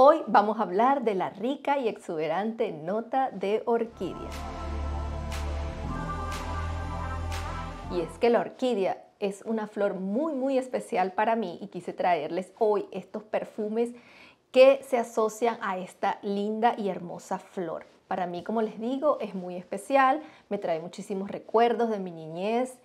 Hoy vamos a hablar de la rica y exuberante nota de orquídea. Y es que la orquídea es una flor muy muy especial para mí y quise traerles hoy estos perfumes que se asocian a esta linda y hermosa flor. Para mí, como les digo, es muy especial, me trae muchísimos recuerdos de mi niñez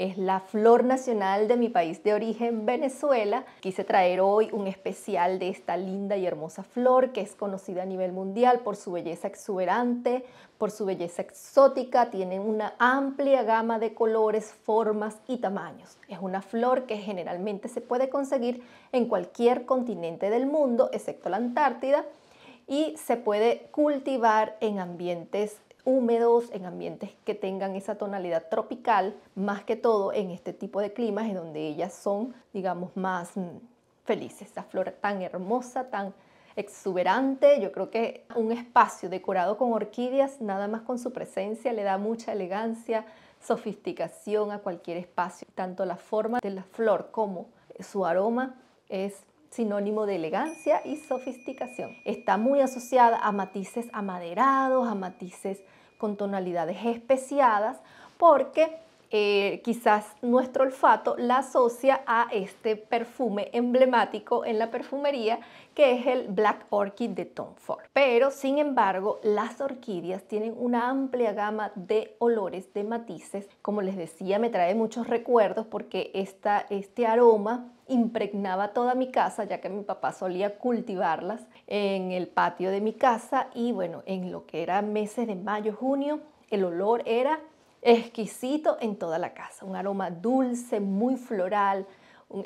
es la flor nacional de mi país de origen, Venezuela. Quise traer hoy un especial de esta linda y hermosa flor que es conocida a nivel mundial por su belleza exuberante, por su belleza exótica. Tiene una amplia gama de colores, formas y tamaños. Es una flor que generalmente se puede conseguir en cualquier continente del mundo, excepto la Antártida, y se puede cultivar en ambientes húmedos, en ambientes que tengan esa tonalidad tropical, más que todo en este tipo de climas, en donde ellas son, digamos, más mm, felices. Esa flor tan hermosa, tan exuberante, yo creo que un espacio decorado con orquídeas, nada más con su presencia, le da mucha elegancia, sofisticación a cualquier espacio. Tanto la forma de la flor como su aroma es sinónimo de elegancia y sofisticación. Está muy asociada a matices amaderados, a matices con tonalidades especiadas, porque eh, quizás nuestro olfato la asocia a este perfume emblemático en la perfumería que es el Black Orchid de Tom Ford. Pero sin embargo, las orquídeas tienen una amplia gama de olores, de matices. Como les decía, me trae muchos recuerdos porque este aroma impregnaba toda mi casa, ya que mi papá solía cultivarlas en el patio de mi casa y bueno, en lo que era meses de mayo, junio, el olor era exquisito en toda la casa, un aroma dulce, muy floral.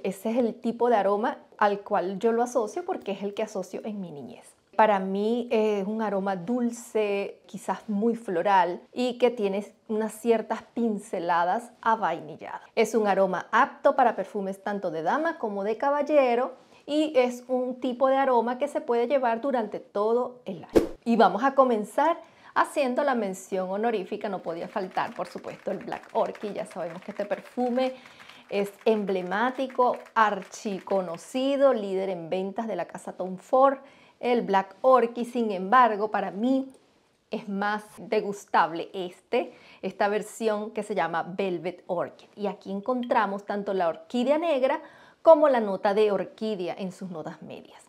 Ese es el tipo de aroma al cual yo lo asocio porque es el que asocio en mi niñez. Para mí es un aroma dulce, quizás muy floral y que tiene unas ciertas pinceladas a vainillada. Es un aroma apto para perfumes tanto de dama como de caballero y es un tipo de aroma que se puede llevar durante todo el año. Y vamos a comenzar haciendo la mención honorífica, no podía faltar, por supuesto, el Black Orchid. Ya sabemos que este perfume es emblemático, archiconocido, líder en ventas de la casa Tom Ford. El Black Orchid, sin embargo, para mí es más degustable este, esta versión que se llama Velvet Orchid. Y aquí encontramos tanto la orquídea negra como la nota de orquídea en sus notas medias.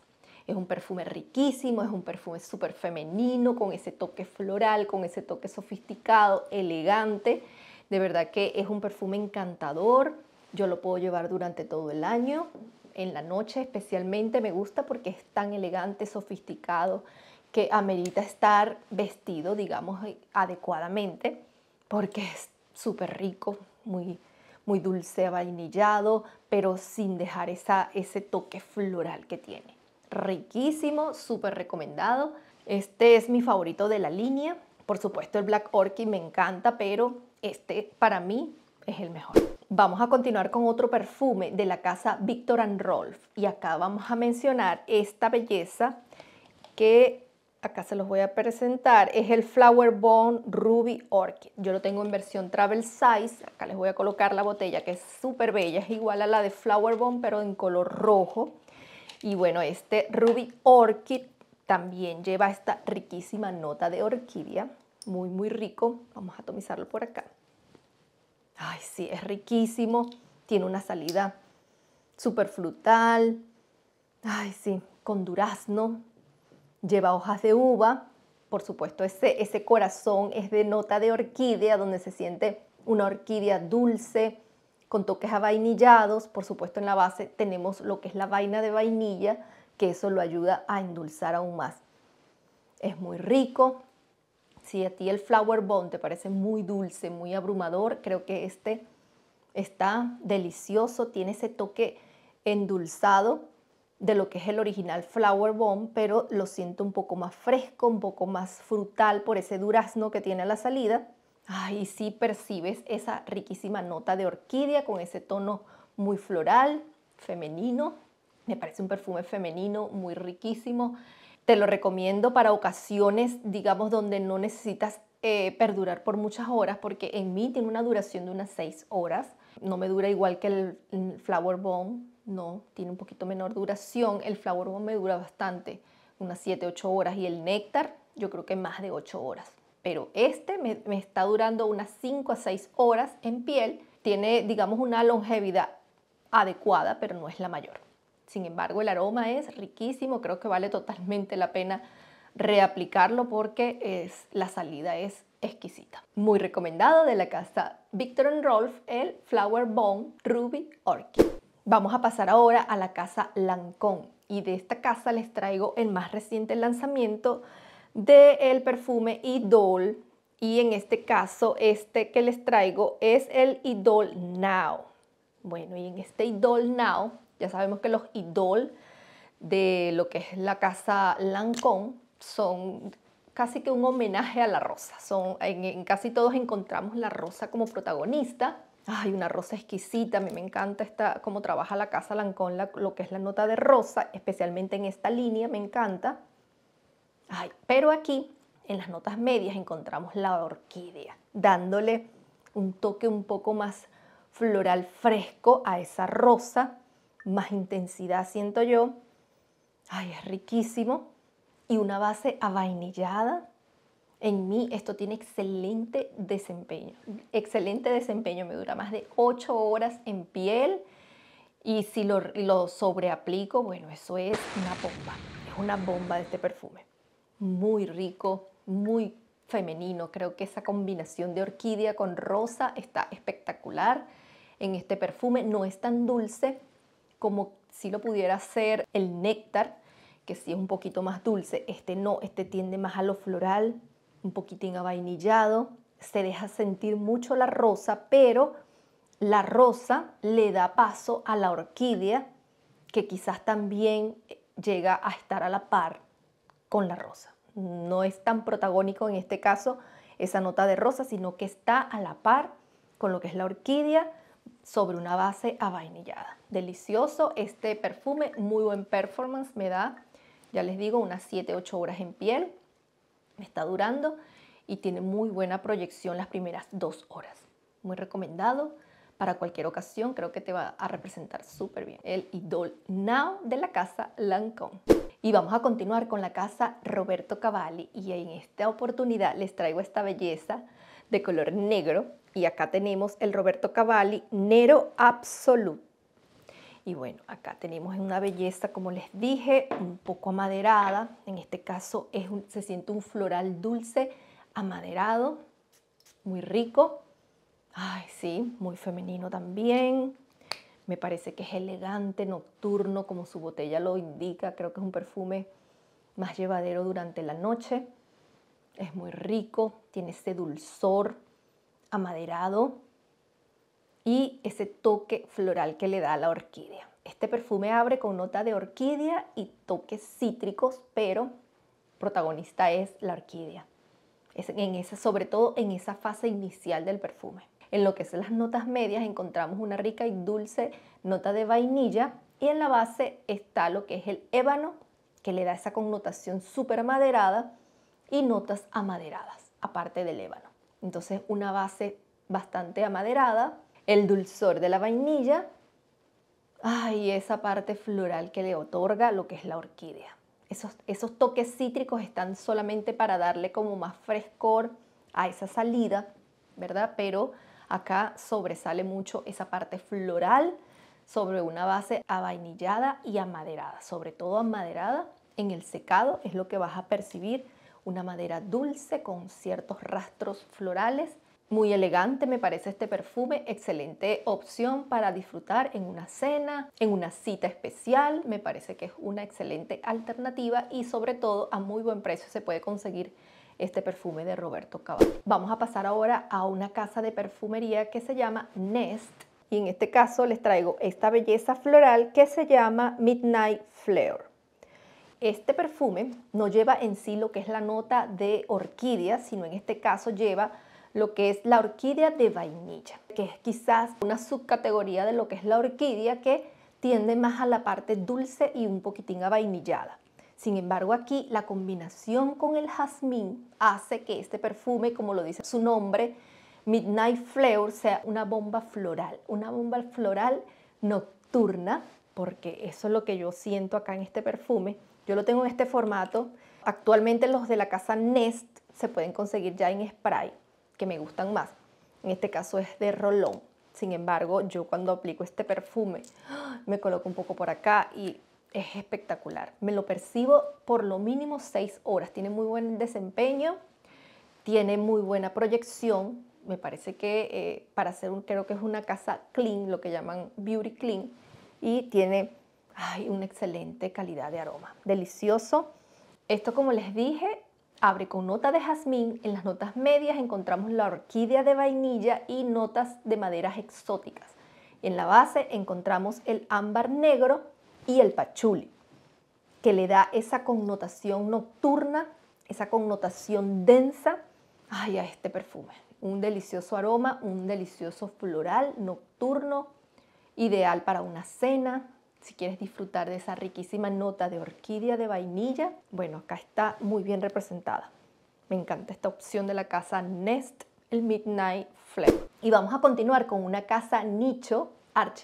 Es un perfume riquísimo, es un perfume súper femenino, con ese toque floral, con ese toque sofisticado, elegante. De verdad que es un perfume encantador. Yo lo puedo llevar durante todo el año. En la noche especialmente me gusta porque es tan elegante, sofisticado, que amerita estar vestido, digamos, adecuadamente, porque es súper rico, muy, muy dulce, vainillado, pero sin dejar esa, ese toque floral que tiene riquísimo, súper recomendado. Este es mi favorito de la línea. Por supuesto, el Black Orchid me encanta, pero este para mí es el mejor. Vamos a continuar con otro perfume de la casa Victor Rolf. Y acá vamos a mencionar esta belleza que acá se los voy a presentar. Es el Flower Bone Ruby Orchid. Yo lo tengo en versión travel size. Acá les voy a colocar la botella que es súper bella. Es igual a la de Flower Bone, pero en color rojo. Y bueno, este Ruby Orchid también lleva esta riquísima nota de orquídea, muy muy rico. Vamos a atomizarlo por acá. Ay, sí, es riquísimo. Tiene una salida súper frutal. Ay, sí, con durazno. Lleva hojas de uva. Por supuesto, ese corazón es de nota de orquídea, donde se siente una orquídea dulce, con toques avainillados, por supuesto en la base tenemos lo que es la vaina de vainilla, que eso lo ayuda a endulzar aún más. Es muy rico. Si a ti el flower bone te parece muy dulce, muy abrumador, creo que este está delicioso, tiene ese toque endulzado de lo que es el original flower bomb, pero lo siento un poco más fresco, un poco más frutal por ese durazno que tiene a la salida Ay, sí percibes esa riquísima nota de orquídea con ese tono muy floral, femenino. Me parece un perfume femenino muy riquísimo. Te lo recomiendo para ocasiones, digamos, donde no necesitas eh, perdurar por muchas horas, porque en mí tiene una duración de unas seis horas. No me dura igual que el, Flower Bomb, no, tiene un poquito menor duración. El Flower Bomb me dura bastante, unas siete, ocho horas. Y el Néctar, yo creo que más de ocho horas pero este me, está durando unas 5 a 6 horas en piel. Tiene, digamos, una longevidad adecuada, pero no es la mayor. Sin embargo, el aroma es riquísimo, creo que vale totalmente la pena reaplicarlo porque es, la salida es exquisita. Muy recomendado de la casa Victor Rolf el Flower Bone Ruby Orchid. Vamos a pasar ahora a la casa Lancôme y de esta casa les traigo el más reciente lanzamiento del perfume Idol. Y en este caso, este que les traigo es el Idol Now. Bueno, y en este Idol Now, ya sabemos que los Idol de lo que es la casa Lancôme son casi que un homenaje a la rosa. Son, en, casi todos encontramos la rosa como protagonista. hay una rosa exquisita, mí me encanta esta, cómo trabaja la casa Lancôme, lo que es la nota de rosa, especialmente en esta línea, me encanta pero aquí en las notas medias encontramos la orquídea, dándole un toque un poco más floral fresco a esa rosa, más intensidad siento yo. Ay, es riquísimo. Y una base avainillada. En mí esto tiene excelente desempeño. Excelente desempeño. Me dura más de 8 horas en piel. Y si lo, lo sobreaplico, bueno, eso es una bomba. Es una bomba de este perfume muy rico, muy femenino. Creo que esa combinación de orquídea con rosa está espectacular en este perfume. No es tan dulce como si lo pudiera ser el néctar, que sí es un poquito más dulce. Este no, este tiende más a lo floral, un poquitín vainillado, Se deja sentir mucho la rosa, pero la rosa le da paso a la orquídea, que quizás también llega a estar a la par con la rosa. No es tan protagónico en este caso esa nota de rosa, sino que está a la par con lo que es la orquídea sobre una base avainillada. Delicioso este perfume, muy buen performance me da, ya les digo, unas 7-8 horas en piel, está durando y tiene muy buena proyección las primeras dos horas. Muy recomendado para cualquier ocasión, creo que te va a representar súper bien. El Idol Now de la casa Lancôme. Y vamos a continuar con la casa Roberto Cavalli y en esta oportunidad les traigo esta belleza de color negro y acá tenemos el Roberto Cavalli Nero absoluto Y bueno, acá tenemos una belleza, como les dije, un poco amaderada. En este caso es se siente un floral dulce, amaderado, muy rico. Ay, sí, muy femenino también. Me parece que es elegante, nocturno, como su botella lo indica. Creo que es un perfume más llevadero durante la noche. Es muy rico, tiene ese dulzor amaderado y ese toque floral que le da a la orquídea. Este perfume abre con nota de orquídea y toques cítricos, pero protagonista es la orquídea. Es en sobre todo en esa fase inicial del perfume. En lo que son las notas medias encontramos una rica y dulce nota de vainilla y en la base está lo que es el ébano, que le da esa connotación súper maderada y notas amaderadas, aparte del ébano. Entonces una base bastante amaderada, el dulzor de la vainilla ay, esa parte floral que le otorga lo que es la orquídea. Esos, esos toques cítricos están solamente para darle como más frescor a esa salida, ¿verdad? Pero Acá sobresale mucho esa parte floral sobre una base avainillada y amaderada, sobre todo amaderada. En el secado es lo que vas a percibir, una madera dulce con ciertos rastros florales. Muy elegante me parece este perfume, excelente opción para disfrutar en una cena, en una cita especial, me parece que es una excelente alternativa y sobre todo a muy buen precio se puede conseguir este perfume de Roberto Cavalli. Vamos a pasar ahora a una casa de perfumería que se llama Nest y en este caso les traigo esta belleza floral que se llama Midnight Flare. Este perfume no lleva en sí lo que es la nota de orquídea, sino en este caso lleva lo que es la orquídea de vainilla, que es quizás una subcategoría de lo que es la orquídea que tiende más a la parte dulce y un poquitín vainillada sin embargo, aquí la combinación con el jazmín hace que este perfume, como lo dice su nombre, Midnight Flower, sea una bomba floral, una bomba floral nocturna, porque eso es lo que yo siento acá en este perfume. Yo lo tengo en este formato. Actualmente los de la casa Nest se pueden conseguir ya en spray, que me gustan más. En este caso es de Rolón. Sin embargo, yo cuando aplico este perfume, ¡ah! me coloco un poco por acá y es espectacular. Me lo percibo por lo mínimo seis horas. Tiene muy buen desempeño, tiene muy buena proyección. Me parece que eh, para hacer un, creo que es una casa clean, lo que llaman beauty clean, y tiene ay, una excelente calidad de aroma. Delicioso. Esto, como les dije, abre con nota de jazmín. En las notas medias encontramos la orquídea de vainilla y notas de maderas exóticas. En la base encontramos el ámbar negro y el pachuli, que le da esa connotación nocturna, esa connotación densa, ay, a este perfume. Un delicioso aroma, un delicioso floral nocturno, ideal para una cena, si quieres disfrutar de esa riquísima nota de orquídea de vainilla, bueno, acá está muy bien representada. Me encanta esta opción de la casa Nest, el Midnight Flavor. Y vamos a continuar con una casa nicho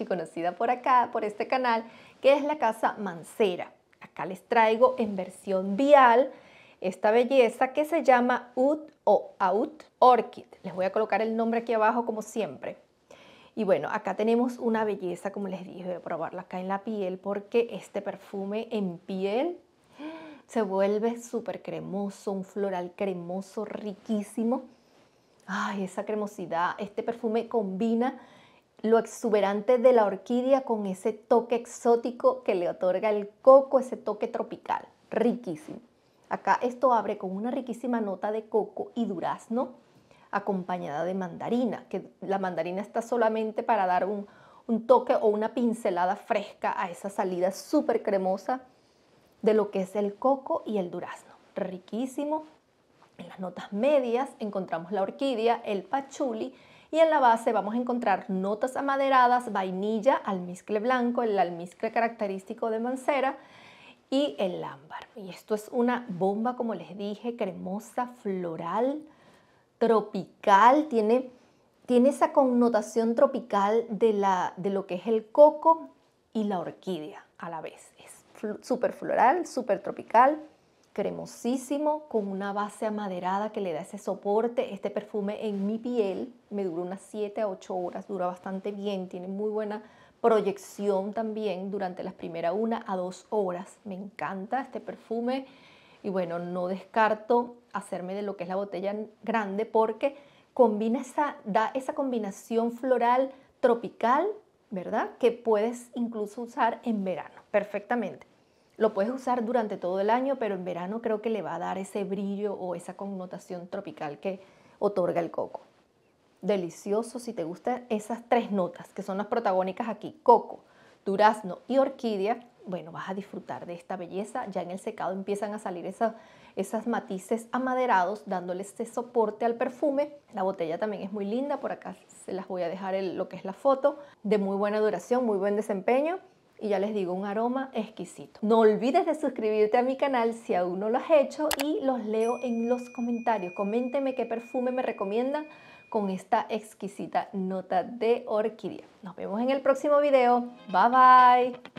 conocida por acá, por este canal, que es la Casa Mancera. Acá les traigo en versión vial esta belleza que se llama Oud o Out Orchid. Les voy a colocar el nombre aquí abajo como siempre. Y bueno, acá tenemos una belleza, como les dije, voy a probarla acá en la piel porque este perfume en piel se vuelve súper cremoso, un floral cremoso, riquísimo. Ay, esa cremosidad. Este perfume combina lo exuberante de la orquídea con ese toque exótico que le otorga el coco, ese toque tropical, riquísimo. Acá esto abre con una riquísima nota de coco y durazno acompañada de mandarina, que la mandarina está solamente para dar un, un toque o una pincelada fresca a esa salida súper cremosa de lo que es el coco y el durazno. Riquísimo. En las notas medias encontramos la orquídea, el pachuli y en la base vamos a encontrar notas amaderadas, vainilla, almizcle blanco, el almizcle característico de Mancera y el ámbar. Y esto es una bomba, como les dije, cremosa, floral, tropical, tiene, tiene esa connotación tropical de, de lo que es el coco y la orquídea a la vez. Es súper floral, súper tropical, cremosísimo, con una base amaderada que le da ese soporte. Este perfume en mi piel me dura unas 7 a 8 horas, dura bastante bien, tiene muy buena proyección también durante las primeras 1 a 2 horas. Me encanta este perfume y bueno, no descarto hacerme de lo que es la botella grande porque combina esa, da esa combinación floral tropical, ¿verdad? Que puedes incluso usar en verano perfectamente. Lo puedes usar durante todo el año, pero en verano creo que le va a dar ese brillo o esa connotación tropical que otorga el coco. Delicioso si te gustan esas tres notas que son las protagónicas aquí, coco, durazno y orquídea. Bueno, vas a disfrutar de esta belleza. Ya en el secado empiezan a salir esas esas matices amaderados, dándole ese soporte al perfume. La botella también es muy linda, por acá se las voy a dejar lo que es la foto, de muy buena duración, muy buen desempeño y ya les digo, un aroma exquisito. No olvides de suscribirte a mi canal si aún no lo has hecho y los leo en los comentarios. Coménteme qué perfume me recomiendan con esta exquisita nota de orquídea. Nos vemos en el próximo video. Bye bye.